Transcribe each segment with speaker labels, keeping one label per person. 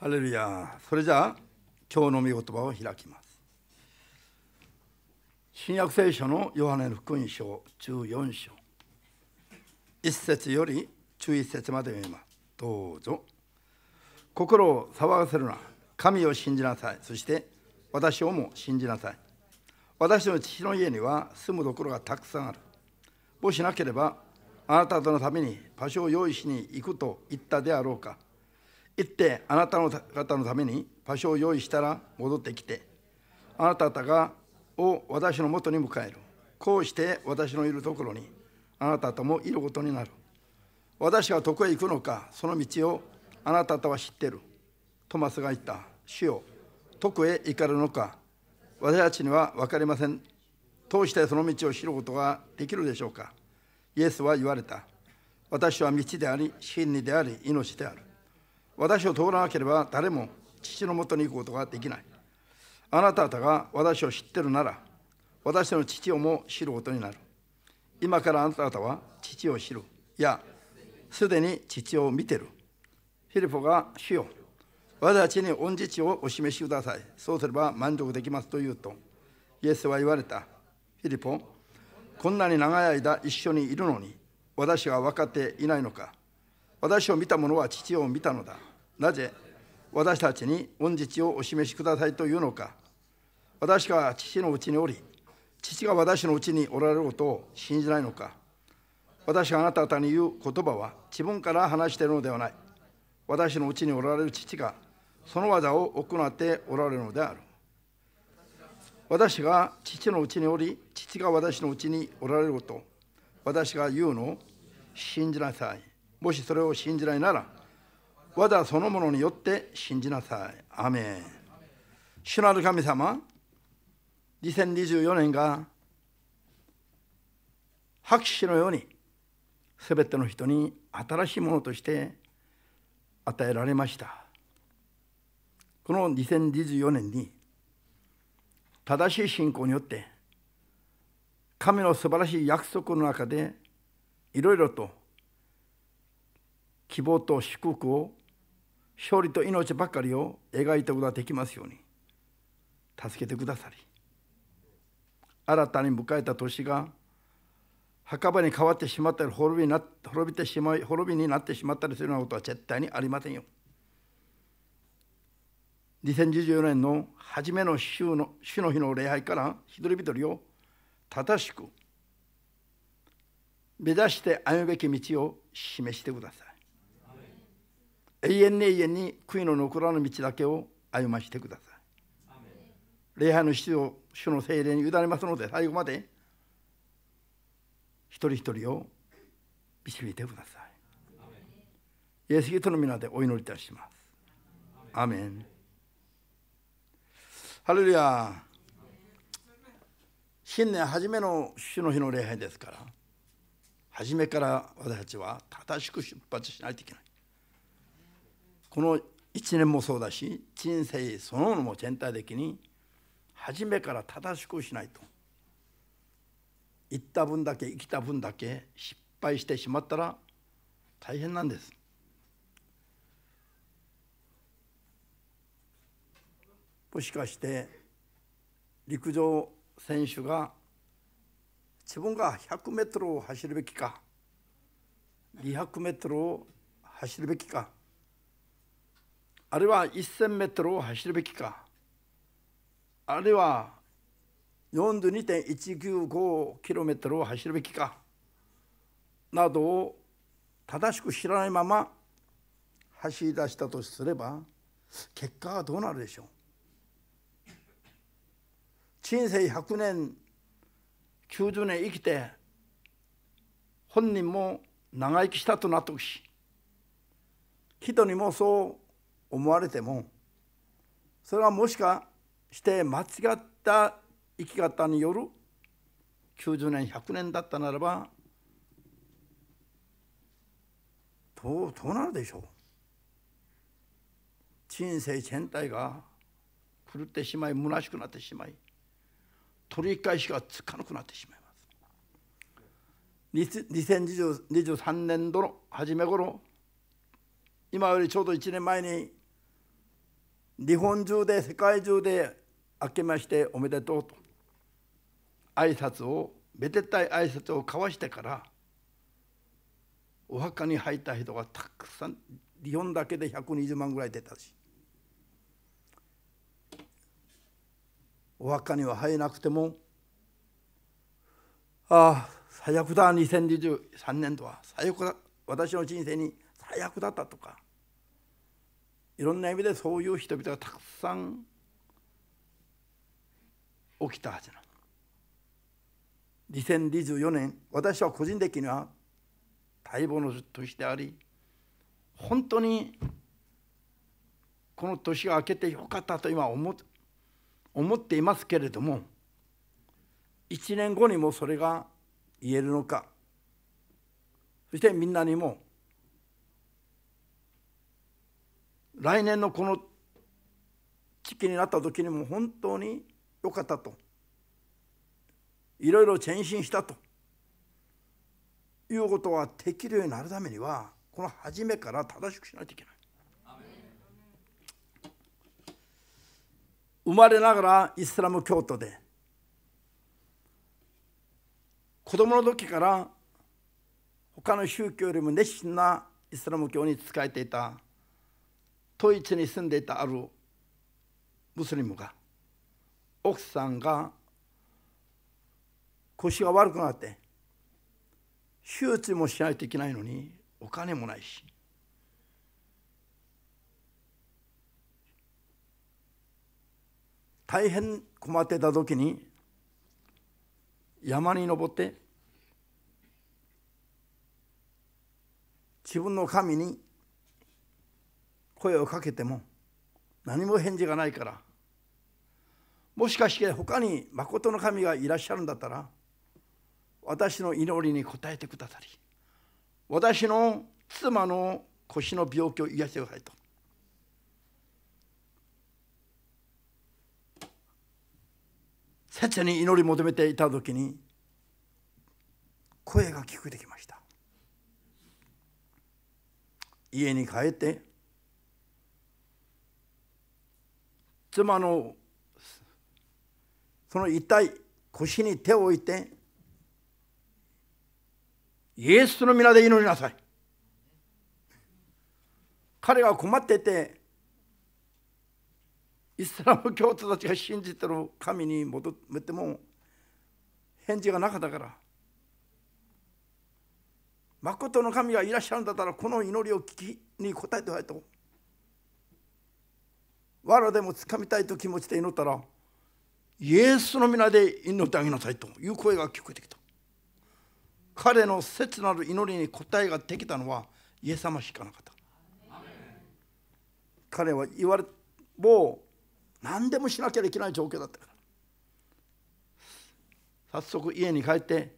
Speaker 1: ハレルヤそれじゃあ今日の御言葉を開きます新約聖書のヨハネの福音書14章1節より中一節まで読みますどうぞ心を騒がせるな神を信じなさいそして私をも信じなさい私の父の家には住むところがたくさんあるもしなければあなたとのために場所を用意しに行くと言ったであろうか行ってあなたの方のために場所を用意したら戻ってきてあなた方がを私のもとに迎えるこうして私のいるところにあなたともいることになる私がどこへ行くのかその道をあなたとは知ってるトマスが言った主よどこへ行かれるのか私たちには分かりませんどうしてその道を知ることができるでしょうかイエスは言われた私は道であり真理であり命である私を通らなければ誰も父のもとに行くことができないあなた方が私を知ってるなら私の父をも知ることになる今からあなた方は父を知るいやすでに父を見てるフィリポが主よ私たちに恩父をお示しくださいそうすれば満足できますと言うとイエスは言われたフィリポこんなに長い間一緒にいるのに私は分かっていないのか私を見た者は父を見たのだなぜ私たちに御日をお示しくださいというのか私が父のうちにおり父が私のうちにおられることを信じないのか私があなた方に言う言葉は自分から話しているのではない私のうちにおられる父がその技を行っておられるのである私が父のうちにおり父が私のうちにおられること私が言うのを信じなさいもしそれを信じないなら技そのものによって信じなさい。アメン主なる神様、2024年が拍手のように全ての人に新しいものとして与えられました。この2024年に正しい信仰によって神の素晴らしい約束の中でいろいろと希望と祝福を勝利と命ばかりを描いたことができますように助けてくださり新たに迎えた年が墓場に変わってしまったり滅びな滅びてしまい滅びになってしまったりするようなことは絶対にありませんよ。2 0 1 4年の初めの週の主の日の礼拝から一人一人を正しく目指して歩むべき道を示してください。永遠に永遠に悔いの残らぬ道だけを歩ましてください礼拝の主を主の精霊に委ねますので最後まで一人一人を導いてくださいイエス・キリストの皆でお祈りいたしますアメンハレルヤ新年初めの主の日の礼拝ですから初めから私たちは正しく出発しないといけないこの1年もそうだし人生そのものも全体的に初めから正しくしないと言った分だけ生きた分だけ失敗してしまったら大変なんです。もしかして陸上選手が自分が100メートルを走るべきか200メートルを走るべきかあるいは1000メートルを走るべきかあるいは 42.195km を走るべきかなどを正しく知らないまま走り出したとすれば結果はどうなるでしょう人生100年90年生きて本人も長生きしたと納得し人にもそう思われてもそれはもしかして間違った生き方による90年100年だったならばどうどうなるでしょう人生全体が狂ってしまい虚しくなってしまい取り返しがつかなくなってしまいます。2023年度の初め頃今よりちょうど1年前に日本中で世界中で「明けましておめでとう」と挨拶をめでたい挨拶を交わしてからお墓に入った人がたくさん日本だけで120万ぐらい出たしお墓には入れなくてもああ最悪だ2023年とは最悪だ私の人生に最悪だったとかいろんな意味でそういう人々がたくさん起きたはずな2024年私は個人的には待望の年であり本当にこの年が明けてよかったと今思思っていますけれども1年後にもそれが言えるのかそしてみんなにも来年のこの時期になった時にも本当に良かったといろいろ前進したということはできるようになるためにはこの初めから正しくしないといけない。生まれながらイスラム教徒で子供の時から他の宗教よりも熱心なイスラム教に仕えていたドイツに住んでいたあるムスリムが奥さんが腰が悪くなって手術もしないといけないのにお金もないし大変困ってた時に山に登って自分の神に声をかけても何も返事がないからもしかして他に誠の神がいらっしゃるんだったら私の祈りに応えてくださり私の妻の腰の病気を癒してくださいと切に祈り求めていた時に声が聞こえてきました家に帰って妻のその痛い腰に手を置いてイエスの皆で祈りなさい彼が困っててイスラム教徒たちが信じてる神に戻っても返事がなかったから誠の神がいらっしゃるんだったらこの祈りを聞きに答えておいとわらでもつかみたいと気持ちで祈ったらイエスの皆で祈ってあげなさいという声が聞こえてきた彼の切なる祈りに答えができたのはイエス様しかなかった彼は言われもう何でもしなきゃいけない状況だったから早速家に帰って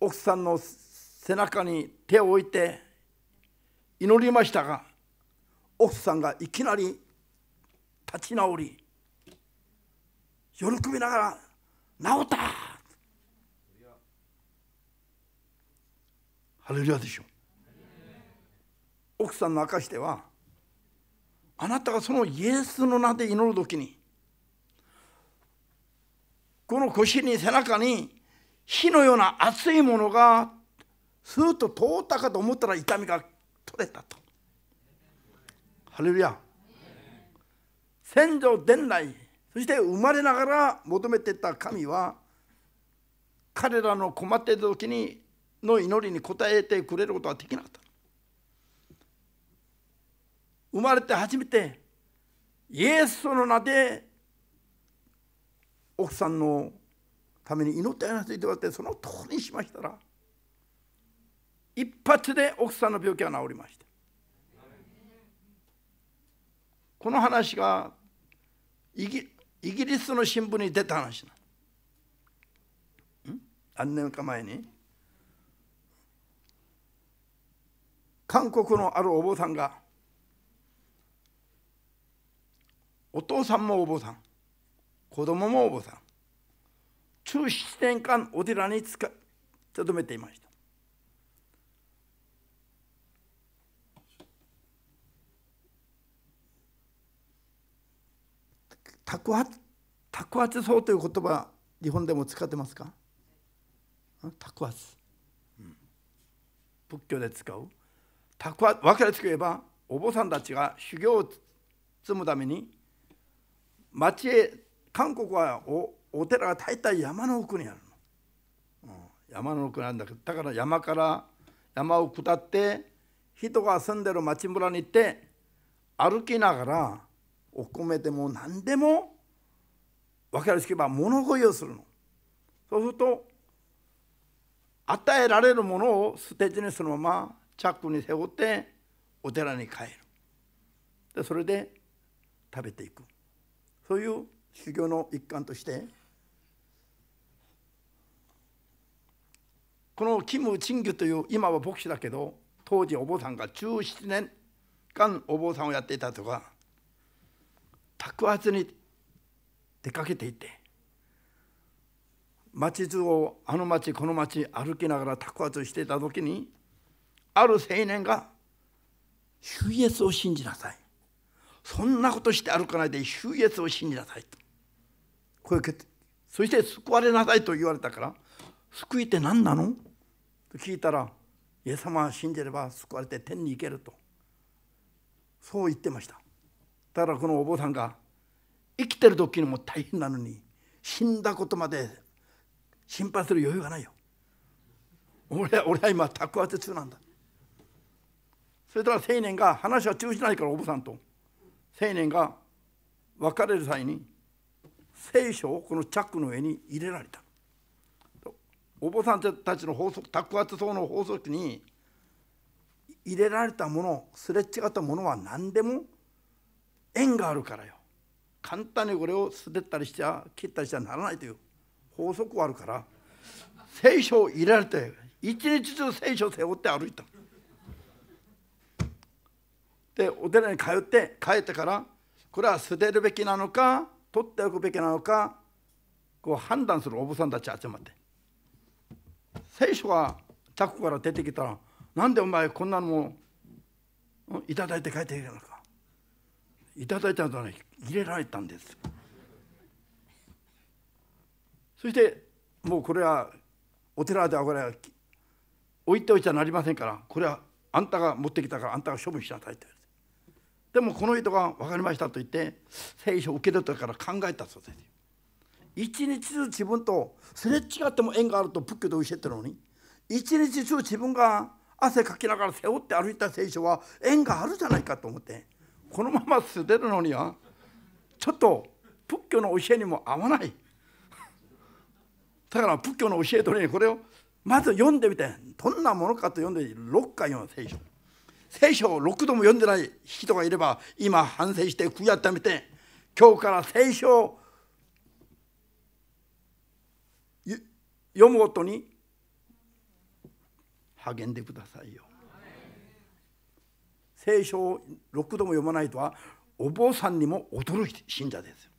Speaker 1: 奥さんの背中に手を置いて祈りましたが奥さんがいきなり立ち直り喜びながら治ったハレルヤでしょ奥さんの証ではあなたがそのイエスの名で祈る時にこの腰に背中に火のような熱いものがスーッと通ったかと思ったら痛みが取れたと。ハレルヤ先祖伝来そして生まれながら求めてた神は彼らの困っている時にの祈りに応えてくれることはできなかった生まれて初めてイエスの名で奥さんのために祈ってらせてたらいてその通りにしましたら一発で奥さんの病気は治りましたこの話がイギリスの新聞に出た話な何年か前に韓国のあるお坊さんがお父さんもお坊さん子供もお坊さん中7年間お寺に勤めていました托発托発層という言葉日本でも使ってますか托発、うん、仏教で使う托発分かりやすく言えばお坊さんたちが修行を積むために町へ韓国はおお寺が大体山の奥にあるの、うん、山の奥なんだけどだから山から山を下って人が住んでる町村に行って歩きながらお米でも何でも分かりやすく言えば物乞いをするのそうすると与えられるものを捨てずにそのままチャックに背負ってお寺に帰るでそれで食べていくそういう修行の一環としてこのキム・チンギュという今は牧師だけど当時お坊さんが17年間お坊さんをやっていたとか宅圧に出かけていって町図をあの町この町歩きながら宅圧していた時にある青年が「主イエスを信じなさい」「そんなことして歩かないで主イエスを信じなさい」とこういうそして救われなさいと言われたから「救いって何なの?」と聞いたら「イエス様は信じれば救われて天に行ける」とそう言ってました。だからこのお坊さんが生きてる時にも大変なのに死んだことまで心配する余裕がないよ俺俺は今蓄圧中なんだそれから青年が話は通じないからお坊さんと青年が別れる際に聖書をこのチャックの上に入れられたお坊さんたちの法則託圧層の法則に入れられたものすれ違ったものは何でも縁があるからよ簡単にこれを滑ったりしちゃ切ったりしちゃならないという法則があるから聖書を入れられて一日中聖書を背負って歩いた。でお寺に通って帰ってからこれは捨てるべきなのか取っておくべきなのかこう判断するお坊さんたち集まって聖書が着ャから出てきたら「なんでお前こんなのも頂いて帰っているのか」いただいたのに入れられたんですそしてもうこれはお寺ではこれは置いておいちゃなりませんからこれはあんたが持ってきたからあんたが処分しなさいってでもこの人が分かりましたと言って聖書を受け取ったから考えたそうです一日中自分とすれ違っても縁があると仏教で教えてるのに一日中自分が汗かきながら背負って歩いた聖書は縁があるじゃないかと思ってこのまま捨てるのにはちょっと仏教の教えにも合わないだから仏教の教えとりにこれをまず読んでみてどんなものかと読んで6回読む聖書聖書を6度も読んでない人がいれば今反省して悔やめて今日から聖書を読むごとに励んでくださいよ。聖書を6度も読まないとはお坊さんにも驚て信者です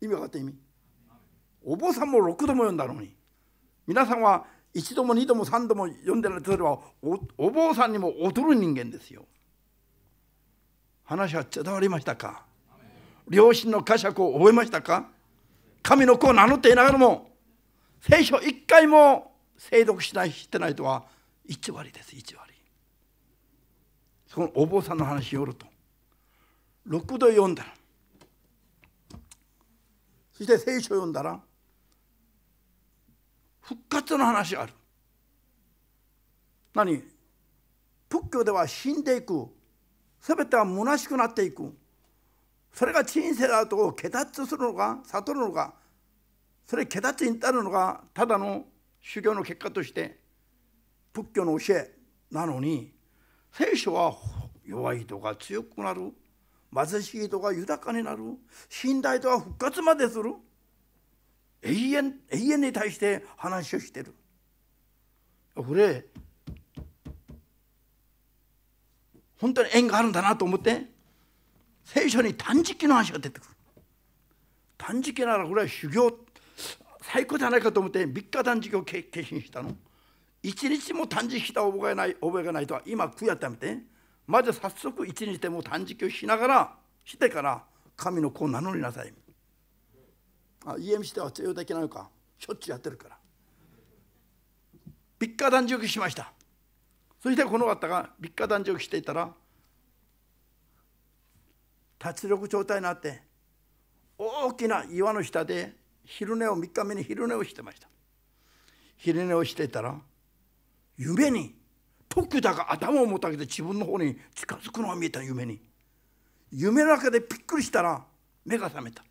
Speaker 1: 意味分かった意味お坊さんも6度も読んだのに皆さんは1度も2度も3度も読んでないとすればお坊さんにも劣る人間ですよ話は伝わりましたか両親の呵責を覚えましたか神の子を名乗っていながらも聖書一回も精読しない知ってないとは1割です1割そのお坊さんの話よると六度読んだらそして聖書を読んだら復活の話がある何仏教では死んでいく全ては虚しくなっていくそれが人生だと下脱するのか悟るのかそれ下脱に至るのがただの修行の結果として仏教の教えなのに聖書は弱い人が強くなる貧しい人が豊かになる信頼とは復活までする永遠永遠に対して話をしてるこれ本当に縁があるんだなと思って聖書に断食の話が出てくる断食ならこれは修行最高じゃないかと思って3日断食を決心したの。一日も断食した覚えない覚えがないとは今悔やってみてまず早速一日でも断食をしながらしてから神の子を名乗りなさいあ家見しては通用できないのかしょっちゅうやってるから3日断食しましたそしてこの方が3日断食していたら脱力状態になって大きな岩の下で昼寝を3日目に昼寝をしてました昼寝をしていたら夢に徳田が頭をもたげて自分の方に近づくのが見えた夢に夢の中でびっくりしたら目が覚めた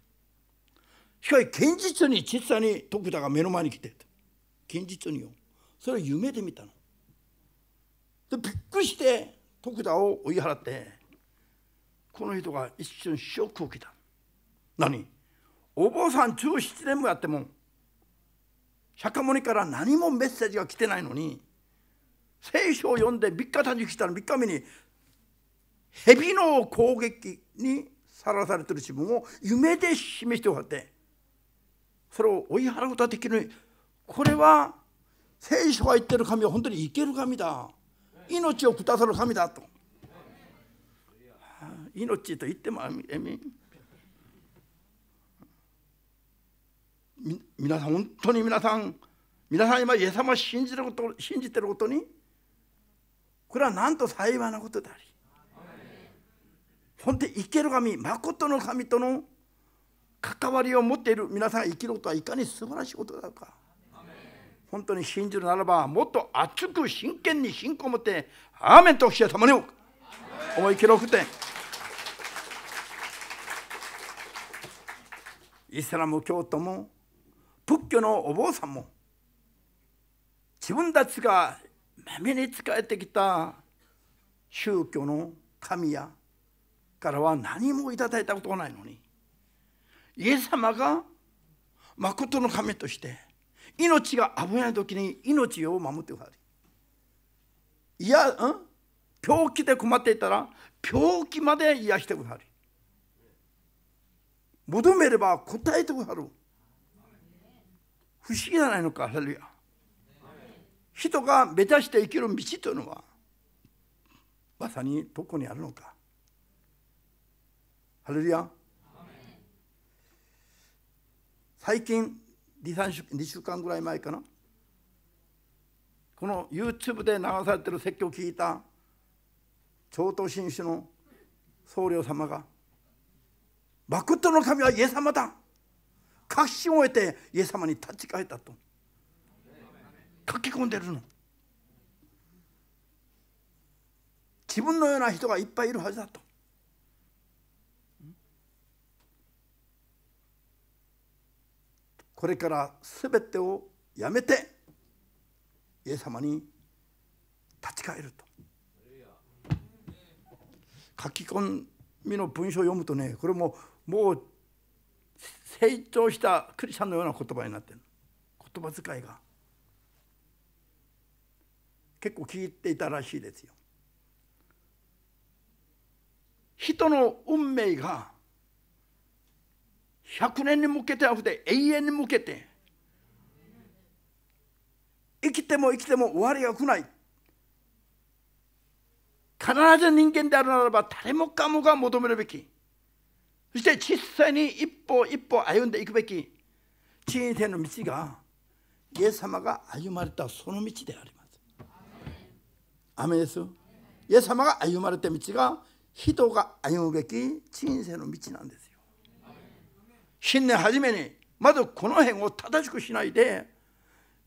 Speaker 1: しかし堅実に実際に徳田が目の前に来て堅実によそれを夢で見たのでびっくりして徳田を追い払ってこの人が一瞬ショックを受けた何お坊さん17年もやっても釈迦牟尼から何もメッセージが来てないのに聖書を読んで3日短生したら3日目に蛇の攻撃にさらされてる自分を夢で示しておらってそれを追い払うことができるこれは聖書が言ってる神は本当に生ける神だ命をくださる神だと命と言ってもえみ皆さん本当に皆さん皆さん今イエス様を信じること信じてることにこれはなんと幸いなことでありほんで生ける神誠の神との関わりを持っている皆さんが生きることはいかに素晴らしいことだろうか本当に信じるならばもっと熱く真剣に信仰を持ってアーメンとおっしゃたまに思い切ろくてイスラム教徒も仏教のお坊さんも自分たちが目に仕えてきた宗教の神やからは何もいただいたことがないのにイエス様が誠の神として命が危ない時に命を守ってくださいいや、うん、病気で困っていたら病気まで癒してくださり求めれば答えてくださる不思議じゃないのかハレルヤ人が目指して生きる道というのはまさにどこにあるのかハレルヤ最近2週 ,2 週間ぐらい前かなこの YouTube で流されてる説教を聞いた超党新士の僧侶様が「まことの神はイエス様だ確信を得てイエス様に立ち返った」と。書き込んでるの自分のような人がいっぱいいるはずだとこれから全てをやめてイエス様に立ち返ると書き込みの文章を読むとねこれももう成長したクリスチャンのような言葉になってる言葉遣いが。結構聞いていたらしいですよ。人の運命が100年に向けてあふれ永遠に向けて生きても生きても終わりが来ない必ず人間であるならば誰もかもが求めるべきそして実際に一歩一歩歩んでいくべき人生の道がイエス様が歩まれたその道でありますアメですイエス様が歩まれた道が人が歩むべき人生の道なんですよ新年初めにまずこの辺を正しくしないで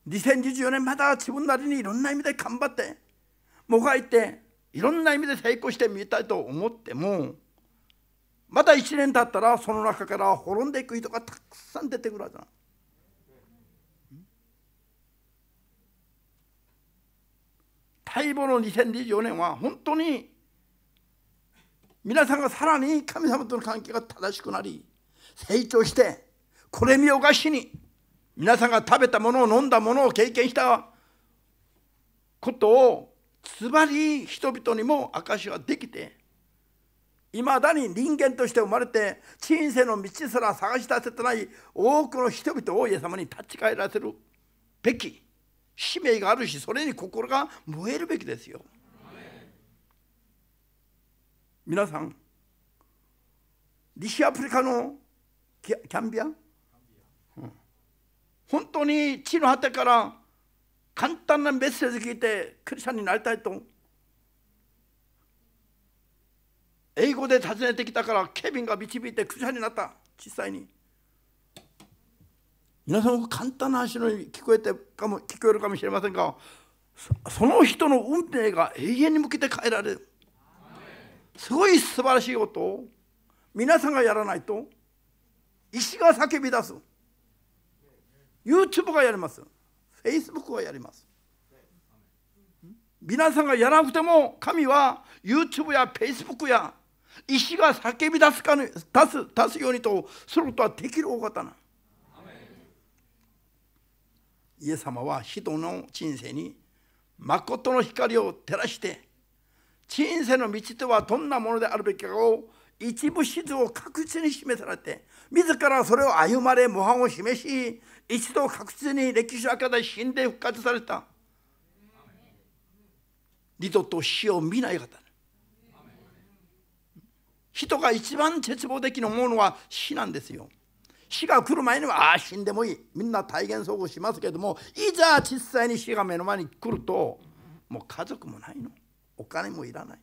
Speaker 1: 2024年また自分なりにいろんな意味で頑張ってもがいていろんな意味で成功してみたいと思ってもまた1年経ったらその中から滅んでいく人がたくさん出てくるはずな待望の2024年は本当に皆さんがさらに神様との関係が正しくなり成長してこれ見よがしに皆さんが食べたものを飲んだものを経験したことをつまり人々にも証しができていまだに人間として生まれて人生の道すら探し出せてない多くの人々をイエス様に立ち返らせるべき 힘에 가르시 소련이 국고가 모해를 뵙게 됐어요. 미나상 니시 아프리카노 갬비아 어. 혼돈이 치료할 때까라 간단한 메시지 기때 크리스천이 날다했던 에이고대 자전에 때기다까라 케빈과 미치비 때 크리스천이 났다 지사인이 皆さん簡単な話のように聞こえてかも聞こえるかもしれませんがその人の運命が永遠に向けて変えられるすごい素晴らしいことを皆さんがやらないと石が叫び出す YouTube がやります Facebook がやります皆さんがやらなくても神は YouTube や Facebook や石が叫び出すかに出す出すようにとすることはできるお方なイエス様は人の人生に誠の光を照らして人生の道とはどんなものであるべきかを一部地図を確実に示されて自らそれを歩まれ模範を示し一度確実に歴史の中で死んで復活された二度と死を見ない方人が一番絶望的な思うのは死なんですよ。死が来る前にはああ死んでもいいみんな体現相互しますけどもいざ実際に死が目の前に来るともう家族もないのお金もいらない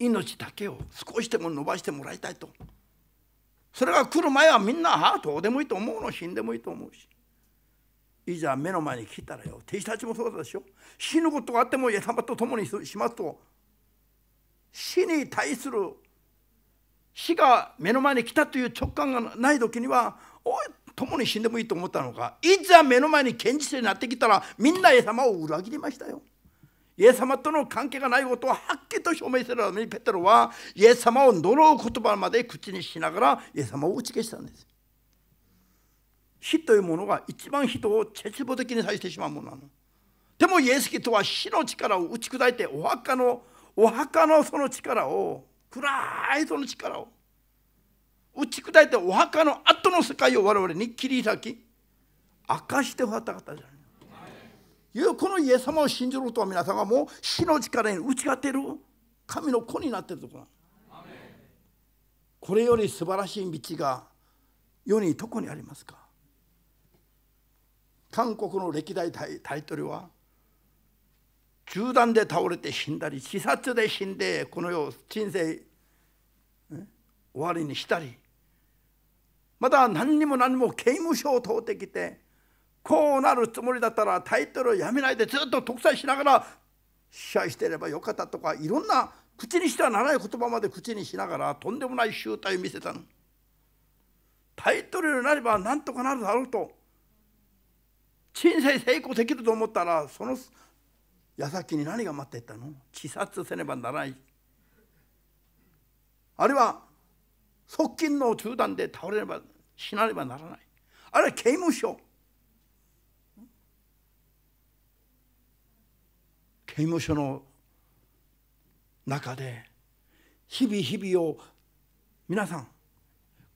Speaker 1: 命だけを少しでも伸ばしてもらいたいとそれが来る前はみんなはあどうでもいいと思うの死んでもいいと思うしいざ目の前に来たらよ弟子たちもそうでしょ死ぬことがあってもイエス様と共にしますと死に対する死が目の前に来たという直感がない時にはおい共に死んでもいいと思ったのかいざ目の前に現実になってきたらみんなイエス様を裏切りましたよ。イエス様との関係がないことをはっきりと証明するためにペテロはイエス様を呪う言葉まで口にしながらイエス様を打ち消したんです。死というものが一番人を絶望的にさせてしまうものなの。でもイエスキトは死の力を打ち砕いてお墓のお墓のその力を暗いその力を打ち砕いてお墓の後の世界を我々に切り開き明かしてくったじゃん。いいうこのイエス様を信じることは皆さんもう死の力に打ち勝てる神の子になってるところこれより素晴らしい道が世にどこにありますか韓国の歴代タイトルは銃弾で倒れて死んだり自殺で死んでこの世人生終わりにしたりまた何にも何も刑務所を通ってきてこうなるつもりだったらタイトルをやめないでずっと独裁しながら試合してればよかったとかいろんな口にしてはならない言葉まで口にしながらとんでもない集体を見せたの。タイトルになればなんとかなるだろうと人生成功できると思ったらその矢先に何が待っていたの自殺せねばならないあるいは側近の中断で倒れれば死なねばならないあるは刑務所刑務所の中で日々日々を皆さん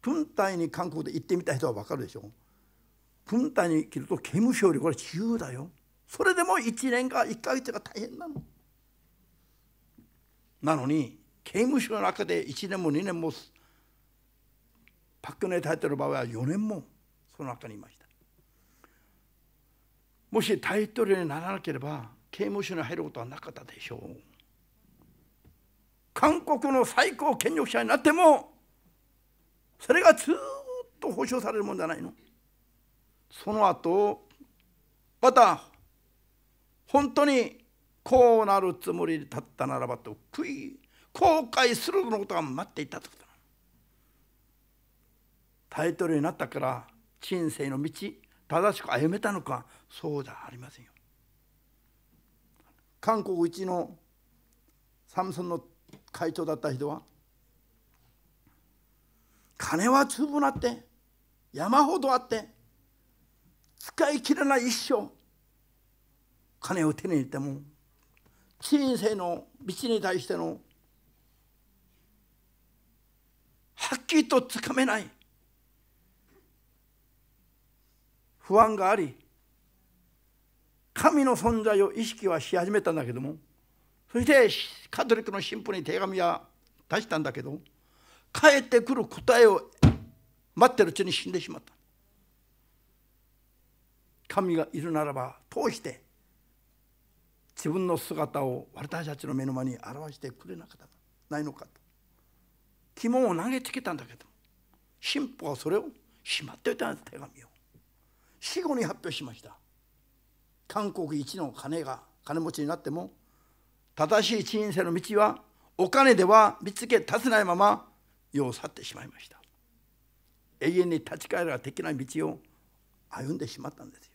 Speaker 1: 軍隊に韓国で行ってみた人は分かるでしょ軍隊に来ると刑務所よりこれ自由だよそれでも1年か1か月が大変なのなのに刑務所の中で1年も2年もパク・クネ大統領の場合は4年もその中にいましたもし大統領にならなければ刑務所に入ることはなかったでしょう韓国の最高権力者になってもそれがずっと保障されるもんじゃないのその後また本当にこうなるつもりだったならばと悔い後悔するのことが待っていたとタイトルになったから人生の道正しく歩めたのかそうじゃありませんよ。韓国一のサムソンの会長だった人は金は粒なって山ほどあって使い切れない一生金を手に入れても人生の道に対してのはっきりとつかめない不安があり神の存在を意識はし始めたんだけどもそしてカトリックの神父に手紙は出したんだけど帰ってくる答えを待ってるうちに死んでしまった神がいるならば通して自分の姿を私たちの目の前に表してくれなかったないのかと肝を投げつけたんだけど神父はそれをしまっておいたんです手紙を死後に発表しました韓国一の金が金持ちになっても正しい人生の道はお金では見つけ立せないまま世を去ってしまいました永遠に立ち返るはできない道を歩んでしまったんですよ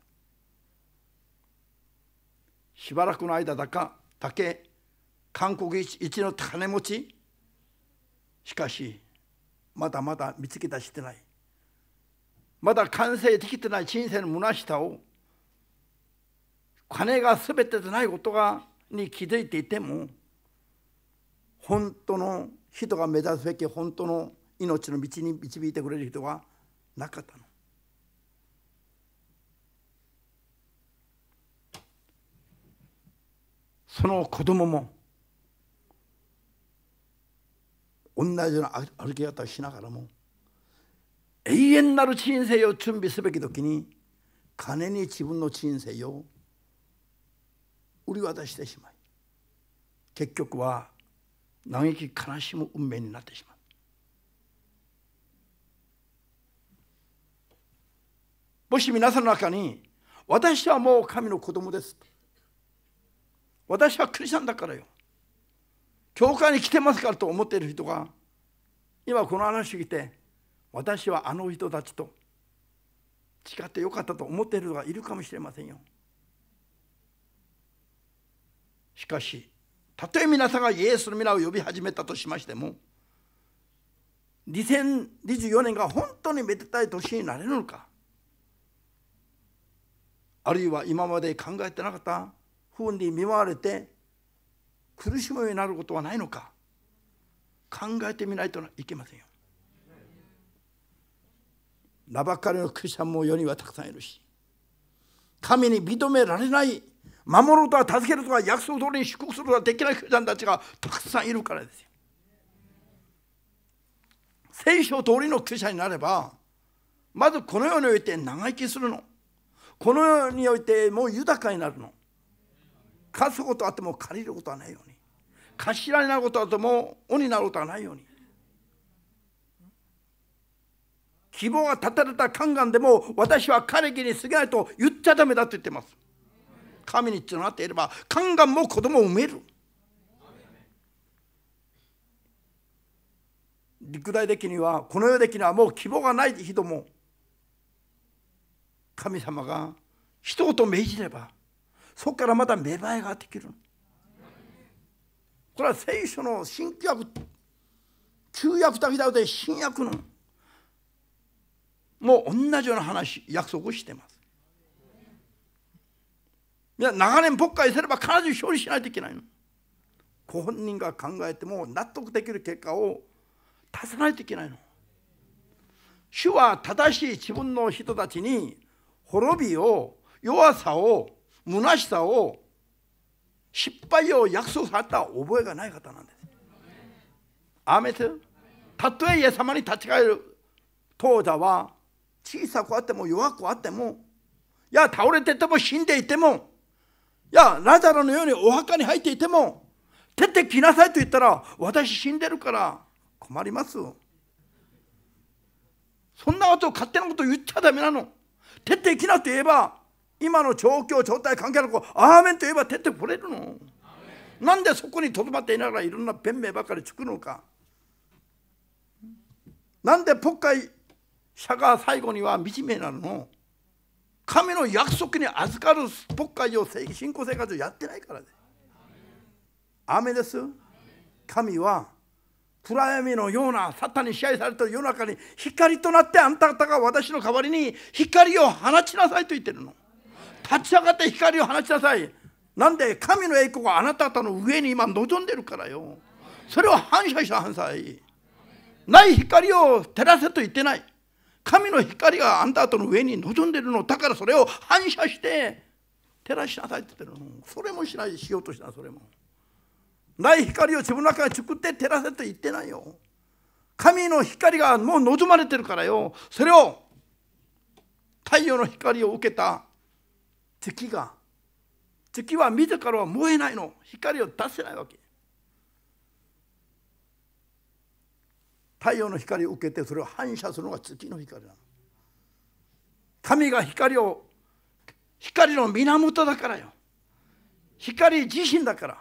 Speaker 1: しばらくの間だかだけ韓国一の金持ちしかしまだまだ見つけ出してないまだ完成できてない人生の虚しさを金が全てでないことがに気づいていても本当の人が目指すべき本当の命の道に導いてくれる人がなかったの。その子供も同じような歩き方をしながらも永遠なる人生を準備すべき時に金に自分の人生を売り渡してしまい結局は嘆き悲しむ運命になってしまう。もし皆さんの中に私はもう神の子供です私はクリスチャンだからよ教会に来てますからと思っている人が今この話を聞いて私はあの人たちと誓ってよかったと思っている人がいるかもしれませんよしかしたとえ皆さんがイエスの皆を呼び始めたとしましても2024年が本当にめでたい年になれるのかあるいは今まで考えてなかった不運に見舞われて苦しむようになることはないのか考えてみないといけませんよ。名ばかりのクリスチャンも世にはたくさんいるし神に認められない守ろうとは助けるとは約束通りに祝福するとはできないクリスチャンたちがたくさんいるからですよ。聖書通りのクリスチャンになればまずこの世において長生きするのこの世においてもう豊かになるの貸すことあっても借りることはないように貸しられなことあっても鬼になることはないように希望が絶たれた宦官でも私は彼に過ぎないと言っちゃダメだと言ってます神につながっていれば宦官も子供を産める陸大的にはこの世的にはもう希望がない人も神様が一言命じればそこからまた芽生えができるこれは聖書の新約旧約だけでて新約のもう同じような話約束してますいや長年ぽっかりすれば必ず勝利しないといけないのご本人が考えても納得できる結果を出さないといけないの主は正しい自分の人たちに滅びを弱さを虚しさを失敗を約束された覚えがない方なんです。アメスたとえイエス様に立ち返る当座は小さくあっても弱くあってもいや倒れてても死んでいてもいやラザロのようにお墓に入っていても出てきなさいと言ったら私死んでるから困りますそんなことを勝手なこと言っちゃだめなの出てきなと言えば今の状況状態関係なくアーメンと言えば出てこれるのなんでそこにとどまっていながらいろんな弁明ばかりつくのかなんでポッカイ社が最後には惨めなの神の約束に預かる国会を信仰生活をやってないからで雨です神は暗闇のようなサタンに支配された夜世の中に光となってあんた方が私の代わりに光を放ちなさいと言ってるの立ち上がって光を放ちなさいなんで神の栄光があなた方の上に今望んでるからよそれを反射した反射ない光を照らせと言ってない神の光があんたとの上に望んでるのだからそれを反射して照らしなさいって言ってるのそれもしないしようとしたそれもない光を自分の中に作って照らせと言ってないよ神の光がもう望まれてるからよそれを太陽の光を受けた月が月は自らは燃えないの光を出せないわけ太陽の光を受けてそれを反射するのが月の光なの神が光を光の源だからよ光自身だから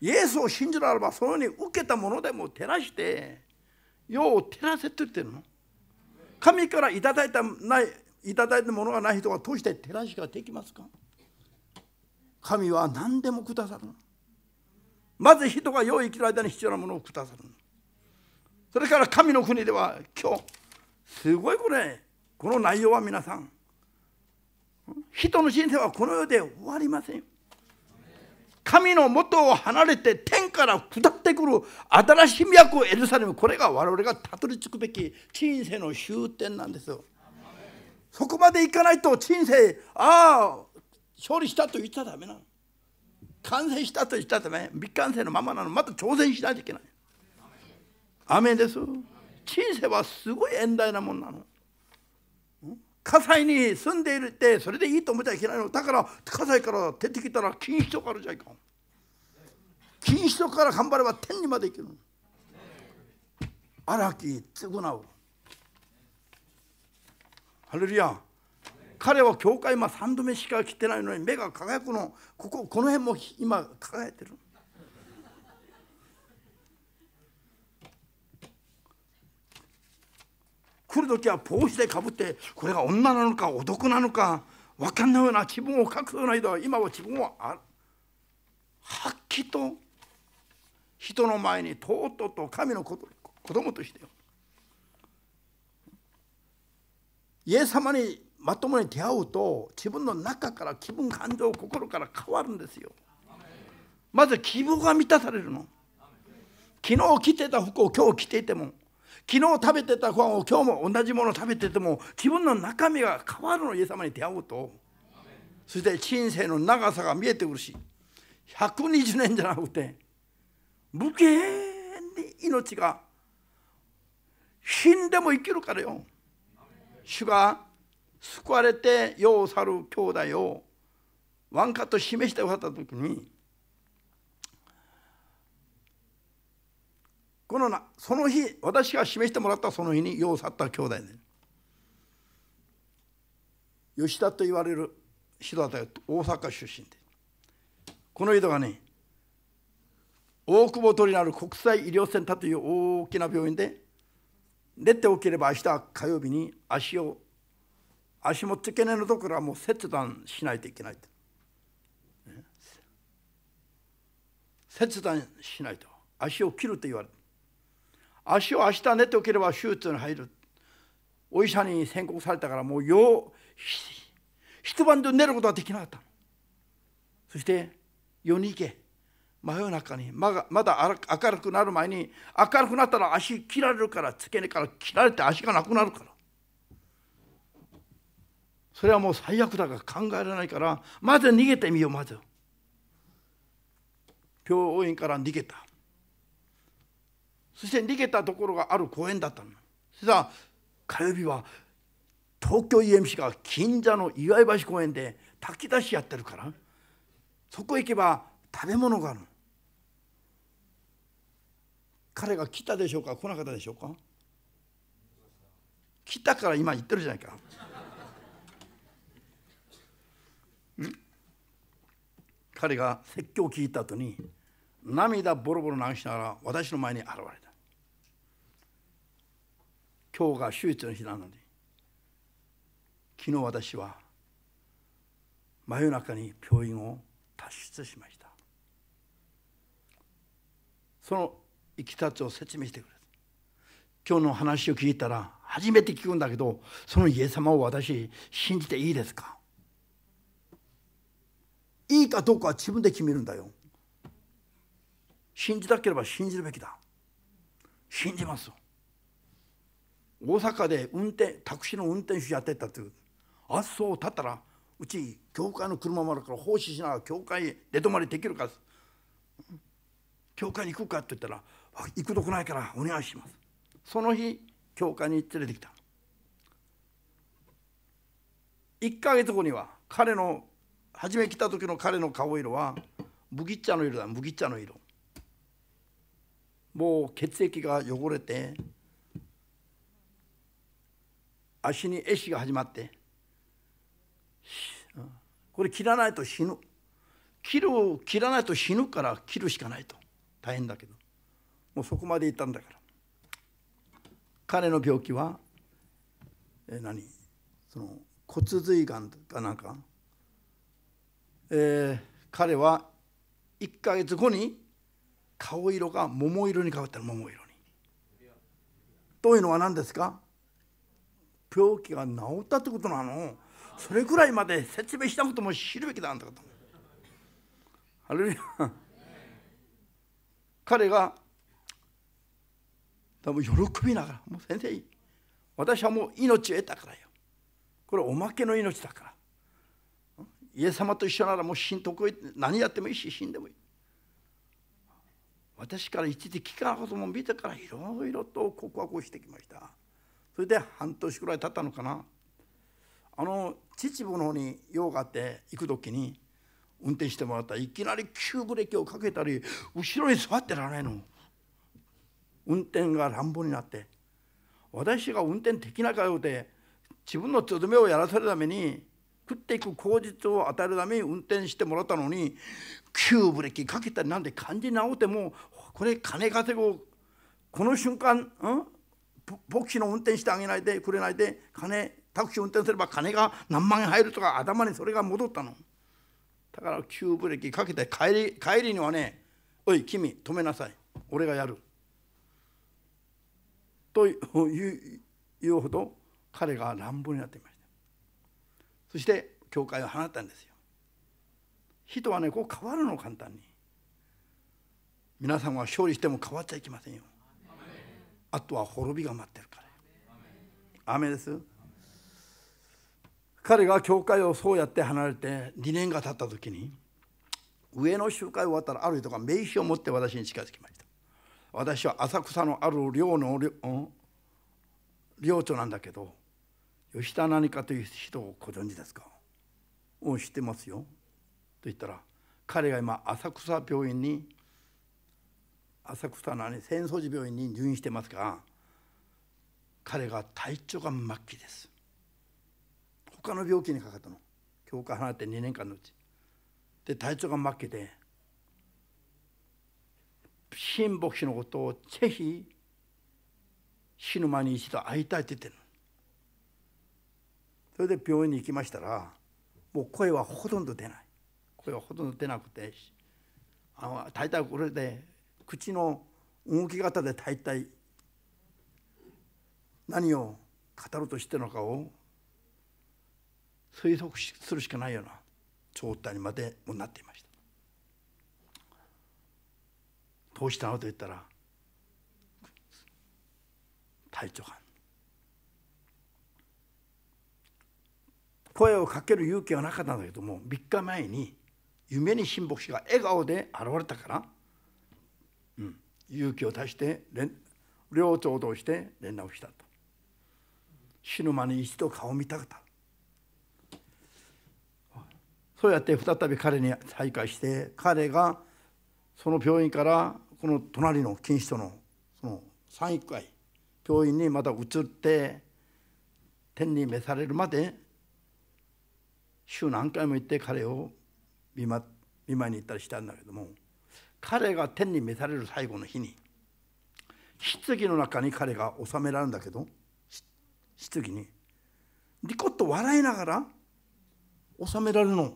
Speaker 1: イエスを信じるならばそのように受けたものでも照らして世を照らせって言ってるの神からいただいたないいただいたものがない人がどうして照らしができますか神は何でもくださるまず人が世を生きる間に必要なものをくださるそれから神の国では今日すごいこれこの内容は皆さん人の人生はこの世で終わりません神の元を離れて天から下ってくる新しい都エルサレムこれが我々がたどり着くべき人生の終点なんですよそこまでいかないと人生ああ勝利したと言っちゃだめなの完成したと言っちゃだめ、未完成のままなのまた挑戦しないといけない雨です人生はすごい遠大なもんなの火災に住んでいるってそれでいいと思っちゃいけないのだから火災から出てきたら禁止とかあるじゃいかん止とから頑張れば天にまで行ける荒き償うハレルヤ彼は教会今3度目しか来てないのに目が輝くのこここの辺も今輝いてる来る時は帽子でかぶってこれが女なのか男なのか分かんないような自分を隠すような人は今は自分る。はっきりと人の前にとうとうと神の子供としてイエス様にまともに出会うと自分の中から気分感情心から変わるんですよまず希望が満たされるの昨日着てた服を今日着ていても昨日食べてたご飯を今日も同じものを食べてても自分の中身が変わるのイエス様に出会うとそして人生の長さが見えてくるし120年じゃなくて無限に命が死んでも生きるからよ主が救われて世を去る兄弟をワンカット示してくださった時にこのなその日私が示してもらったその日に世を去った兄弟で、ね、吉田と言われる人だったよ大阪出身でこの人がね大久保とになる国際医療センターという大きな病院で出ておければ明日火曜日に足を足も付け根のところはもう切断しないといけない切断しないと足を切ると言われて足を明日寝ておければ手術に入るお医者に宣告されたからもうよ一晩で寝ることはできなかったそして夜に行け真夜中にまだまだ明るくなる前に明るくなったら足切られるから付け根から切られて足がなくなるからそれはもう最悪だから考えられないからまず逃げてみようまず病院から逃げたそして逃げたところがある公園だったのそしたら火曜日は東京 e m c が近所の岩井橋公園で炊き出しやってるからそこ行けば食べ物がある彼が来たでしょうか来なかったでしょうか来たから今言ってるじゃないか。彼が説教を聞いた後に涙ボロボロ流しながら私の前に現れた今日が手術の日なのに昨日私は真夜中に病院を脱出しましたそのいき立つを説明してくれ今日の話を聞いたら初めて聞くんだけどそのイエス様を私信じていいですかいいかどうかは自分で決めるんだよ信じたければ信じるべきだ信じます大阪で運転タクシーの運転手やってたっていうあっそうだったらうち教会の車もあるから奉仕しながら教会へ出泊まりできるか教会に行くかって言ったら行くとこないからお願いしますその日教会に連れてきた1か月後には彼の初め来た時の彼の顔色は麦茶の色だ麦茶の色もう血液が汚れて足に壊死が始まってこれ切らないと死ぬ切る切らないと死ぬから切るしかないと大変だけどもうそこまでいったんだから彼の病気は、えー、何その骨髄がんかなんか、えー、彼は1か月後に顔色が桃色に変わった桃色に。というのは何ですか病気が治ったってことなのそれくらいまで説明したことも知るべきだあんた彼が多分喜びながら「もう先生私はもう命を得たからよこれおまけの命だからイエス様と一緒ならもう死んとこい何やってもいいし死んでもいい私から一時聞かなことも見てからいろいろと告白をしてきましたそれで半年くらい経ったのかなあの秩父の方に用があって行く時に運転してもらったらいきなり急ブレーキをかけたり後ろに座ってられないの運転が乱暴になって私が運転できなかようで自分のとどめをやらせるために食っていく口実を与えるために運転してもらったのに急ブレーキかけたりなんて感じ直ってもこれ金稼ごうこの瞬間、うん、牧師の運転してあげないでくれないで金タクシー運転すれば金が何万円入るとか頭にそれが戻ったのだから急ブレーキかけて帰り帰りにはね「おい君止めなさい俺がやる」というほど彼が乱暴になっていましたそして教会を放ったんですよ人はねこう変わるの簡単に皆さんは勝利しても変わっちゃいけませんよあとは滅びが待ってるから雨です彼が教会をそうやって離れて2年が経った時に上の集会終わったらある人が名刺を持って私に近づきました私は浅草のある寮の寮長なんだけど吉田何かという人をご存知ですか?」「を知ってますよ」と言ったら彼が今浅草病院に浅草の、ね、浅草寺病院に入院してますが彼が体調が末期です他の病気にかかったの教科離れて2年間のうちで体調が末期で新牧師のことをぜひ死ぬ間に一度会いたいって言ってるそれで病院に行きましたらもう声はほとんど出ない声はほとんど出なくてあの大体これで口の動き方で大体何を語ろうとしてるのかを推測するしかないような状態にまでもなっていました。どうしたのと言ったら体調が声をかける勇気はなかったんだけども3日前に夢に神牧師が笑顔で現れたからうん、勇気を出して両長同士で連絡したと死ぬ間に一度顔を見たかったそうやって再び彼に再会して彼がその病院からこの隣の錦糸のその三育会病院にまた移って天に召されるまで週何回も行って彼を見見舞いに行ったりしたんだけども彼が天に召される最後の日に棺の中に彼が収められるんだけど棺にリコッと笑いながら収められるの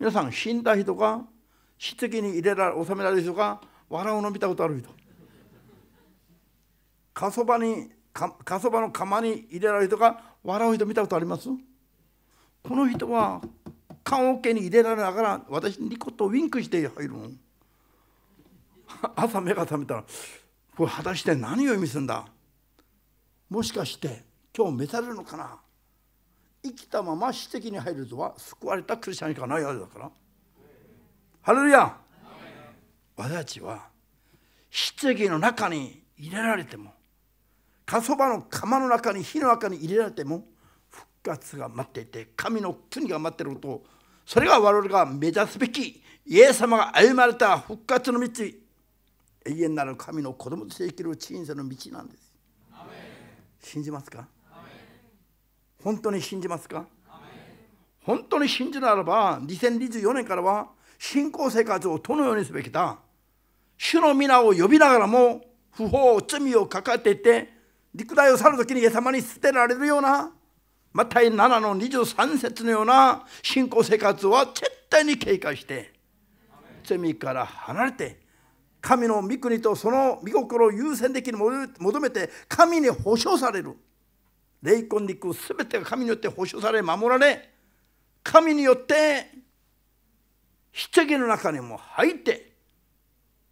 Speaker 1: 皆さん死んだ人が棺に入れられ収められる人が笑うの見たことある人火そばに火そばの釜に入れられる人が笑う人見たことありますこの人は棺桶に入れられながら私にリコッとウィンクして入るの。朝目が覚めたらこれ果たして何を意味するんだもしかして今日召されるのかな生きたまま史跡に入るとは救われたクリスチャンしかないわけだからハレルヤ私たちは棺の中に入れられても火そばの釜の中に火の中に入れられても復活が待っていて神の国が待っていることをそれが我々が目指すべきイエス様が歩まれた復活の道永遠なる神の子供として生きる人生の道なんです信じますか本当に信じますか本当に信じならば2024年からは信仰生活をどのようにすべきだ主の皆を呼びながらも不法罪を抱えていて陸大を去る時にイエス様に捨てられるようなまた7の23節のような信仰生活は絶対に警戒して罪から離れて神の御国とその御心を優先的に求めて神に保証される霊魂肉全てが神によって保証され守られ神によって棺の中にも入って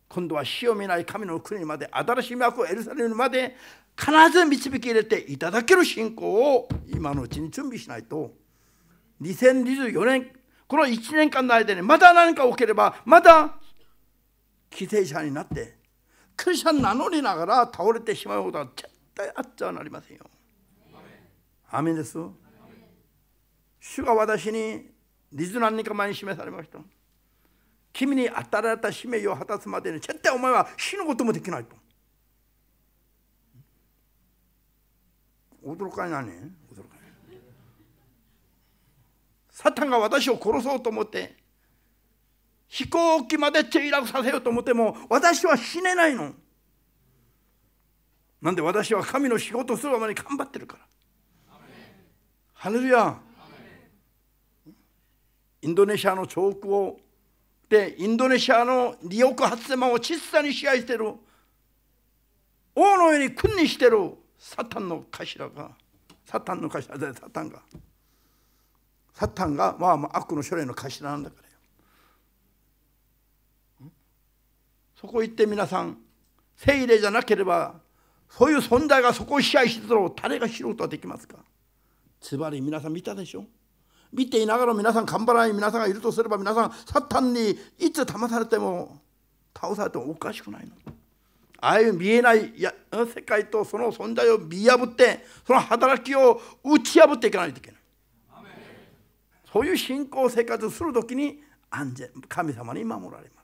Speaker 1: 今度は死を見ない神の国まで新しい幕をエルサレムまで必ず導き入れていただける信仰を今のうちに準備しないと2024年この1年間の間にまだ何か起きればまだ犠牲者になってクリスチャン名乗りながら倒れてしまうことは絶対あっちゃなりませんよ。アメです主が私にリズ何にか前に示されました君に与えられた使命を果たすまでに絶対お前は死ぬこともできないと驚かないね驚かないサタンが私を殺そうと思って飛行機まで墜落させようと思っても私は死ねないのなんで私は神の仕事するまでに頑張ってるからハレルヤインドネシアのチョークをでインドネシアの2億8000万を小さに支配してる王のように君にしてるサタンの頭がサタンの頭でサタンがサタンがまあまあ悪の書類の頭なんだからそこ行って皆さん聖霊じゃなければそういう存在がそこを支配してたを誰が知ることはできますかつまり皆さん見たでしょ見ていながら皆さん頑張らない皆さんがいるとすれば皆さんサタンにいつ騙されても倒されてもおかしくないの。ああいう見えない世界とその存在を見破ってその働きを打ち破っていかないといけないそういう信仰生活をする時に安全神様に守られます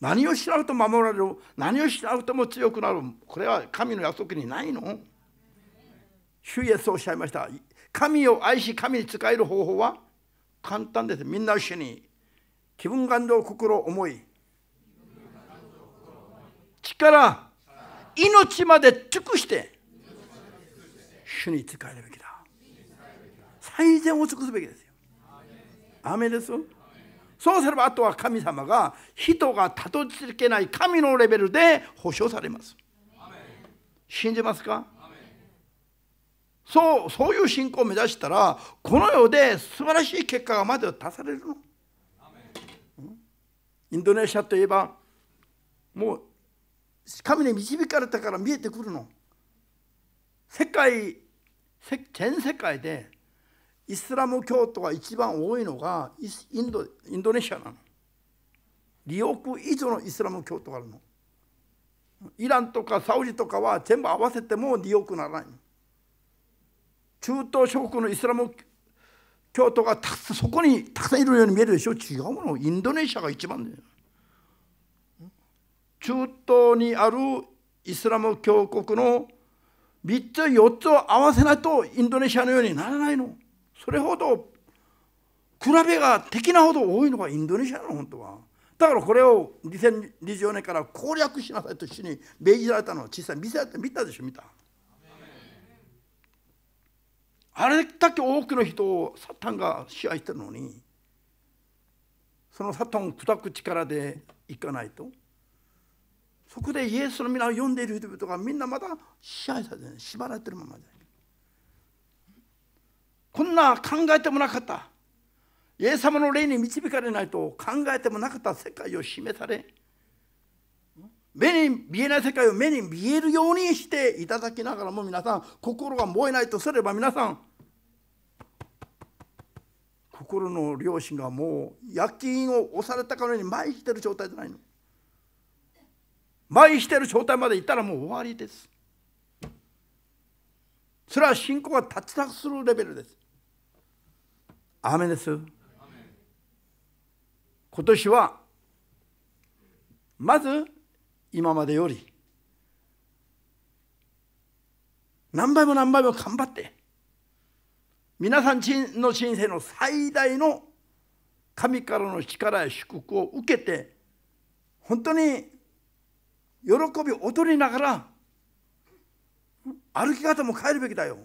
Speaker 1: 何を知らうと守られる何を知らうとも強くなるこれは神の約束にないの主イエスおっしゃいました神を愛し神に仕える方法は簡単ですみんな一緒に気分感動心思い力命まで尽くして主に仕えるべきだ最善を尽くすべきですよ。アメです。そうすればあとは神様が人がたどり着けない神のレベルで保証されます信じますかそうそういう信仰を目指したらこの世で素晴らしい結果がまだ出されるのインドネシアといえばもう神に導かれたから見えてくるの世界全世界でイスラム教徒が一番多いのがインドインドネシアなの2億以上のイスラム教徒があるのイランとかサウジとかは全部合わせても2億ならない中東諸国のイスラム教徒がたそこにたくさんいるように見えるでしょ違うのインドネシアが一番だよ中東にあるイスラム教国の3つ4つを合わせないとインドネシアのようにならないの。それほど比べが的なほど多いのがインドネシアの本当は。だからこれを2024年から攻略しなさいと一緒に命じられたのを小さい見せて見たでしょ見たあれだけ多くの人をサタンが支配してるのにそのサタンを砕く力でいかないとそこでイエスの皆を読んでいる人々がみんなまた支配されて縛られてるままでこんな考えてもなかったイエス様の霊に導かれないと考えてもなかった世界を示され目に見えない世界を目に見えるようにしていただきながらも皆さん心が燃えないとすれば皆さん心の両親がもう夜勤を押されたかのように麻痺してる状態じゃないの麻痺してる状態までいったらもう終わりですそれは信仰が立ち立するレベルですアーメンです今年はまず今までより何倍も何倍も頑張って皆さんの人生の最大の神からの力や祝福を受けて本当に喜びを踊りながら歩き方も変えるべきだよ。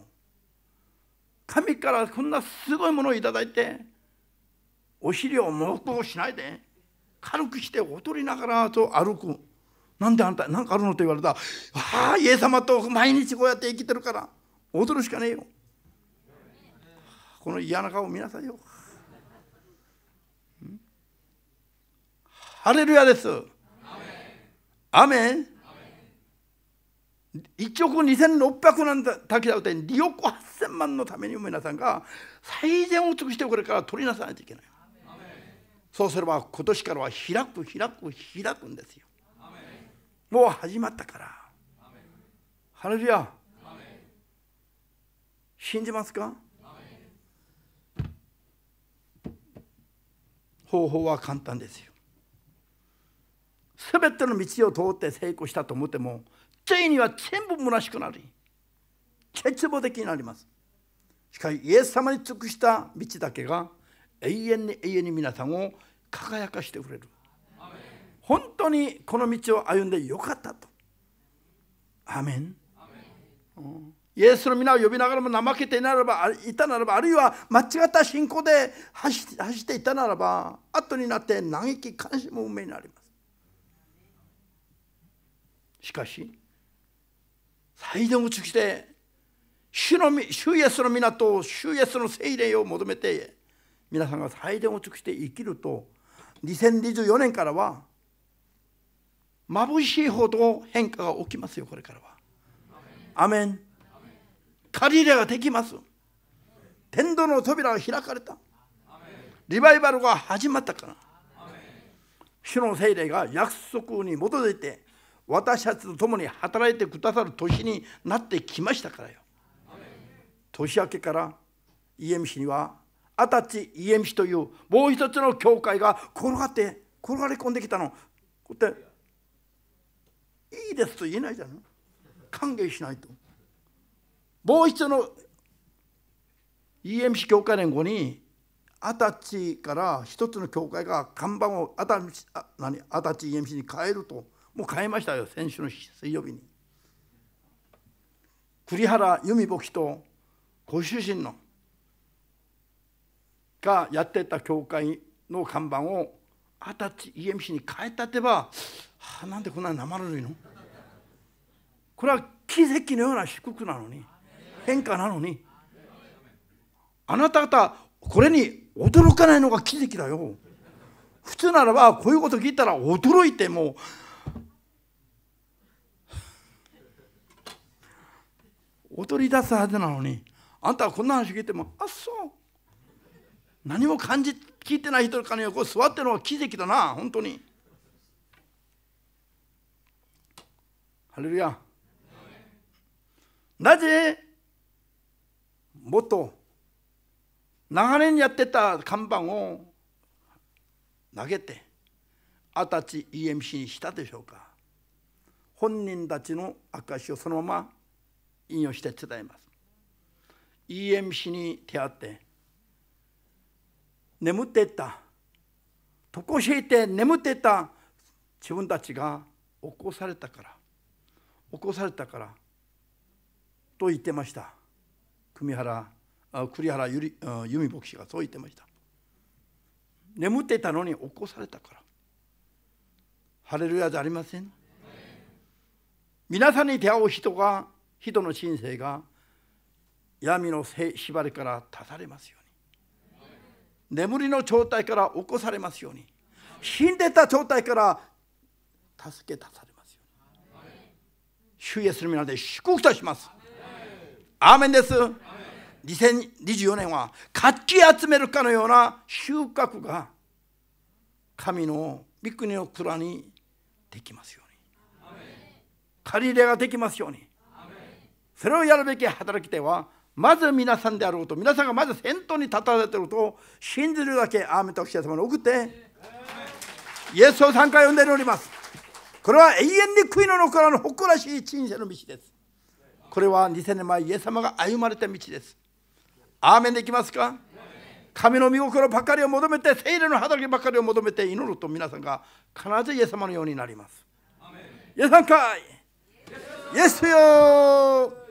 Speaker 1: 神からこんなすごいものを頂いてお尻をもっとしないで軽くして踊りながらと歩く。なんであんた何かあるのと言われたら「ああ家様と毎日こうやって生きてるから踊るしかねえよ」この嫌な顔見なさいよ。ハレルヤです。アメン1億2600万滝だうて2億8000万のためにも皆さんが最善を尽くしてこれから取りなさないといけないそうすれば今年からは開く開く開くんですよもう始まったからハ火ル信じますか方法は簡単ですよ全ての道を通って成功したと思っても定には全部虚しくなり絶望的になりますしかしイエス様に尽くした道だけが永遠に永遠に皆さんを輝かしてくれる本当にこの道を歩んでよかったとアメンイエスの皆を呼びながらも怠けていならばいたならばあるいは間違った信仰で走っていたならば後になって嘆き悲しむ運命になりますしかし態度口して主の主イエスの皆と主イエスの精霊を求めて皆さんが最善を尽くして生きると2024年からは眩しいほど変化が起きますよこれからは。アメン借り入れができます天道の扉が開かれたリバイバルが始まったから主の精霊が約束に基づいて私たちと共に働いてくださる年になってきましたからよ年明けから家見市には足立家見市というもう一つの教会が転がって転がり込んできたのこうやって「いいです」と言えないじゃない歓迎しないともう一つの EMC 教会連合に足立から一つの教会が看板を足立何足立 EMC に変えるともう変えましたよ先週の水曜日に栗原由美牧師とご主人のがやってた教会の看板を二十歳 EMC に変えたてば、はあ、なんでこんなに生ぬるいのこれは奇跡のような祝福なのに変化なのにあなた方これに驚かないのが奇跡だよ普通ならばこういうこと聞いたら驚いてもう踊り出すはずなのにあんたはこんな話聞いてもあっそう何も感じ聞いてない人のかにう座ってるのは奇跡だな本当にハレルヤなぜもっと長年やってた看板を投げて二十歳 EMC にしたでしょうか本人たちの証しをそのまま引用して伝えます EMC に出会って眠っていた床敷いて眠っていた自分たちが起こされたから起こされたからと言ってました原栗原由美牧師がそう言ってました眠っていたのに起こされたからハレルヤじゃありません皆さんに出会う人が人の人生が闇の縛りから立たれますように眠りの状態から起こされますように死んでた状態から助け出されますように主イエスの皆で祝福いたしますアーメンです2024年は活気集めるかのような収穫が神の御国の蔵にできますように借り入れができますようにそれをやるべき働き手はまず皆さんであろうと皆さんがまず先頭に立たれていると信じるだけアーメンとお様に送ってイエスを3回呼んでおりますこれは永遠に悔いの残らぬ誇らしい人生の道ですこれは2000年前イエス様が歩まれた道ですアーメンできますか神の御心ばかりを求めて聖霊の働きばかりを求めて祈ると皆さんが必ずイエス様のようになりますイエスさんかいイエスよ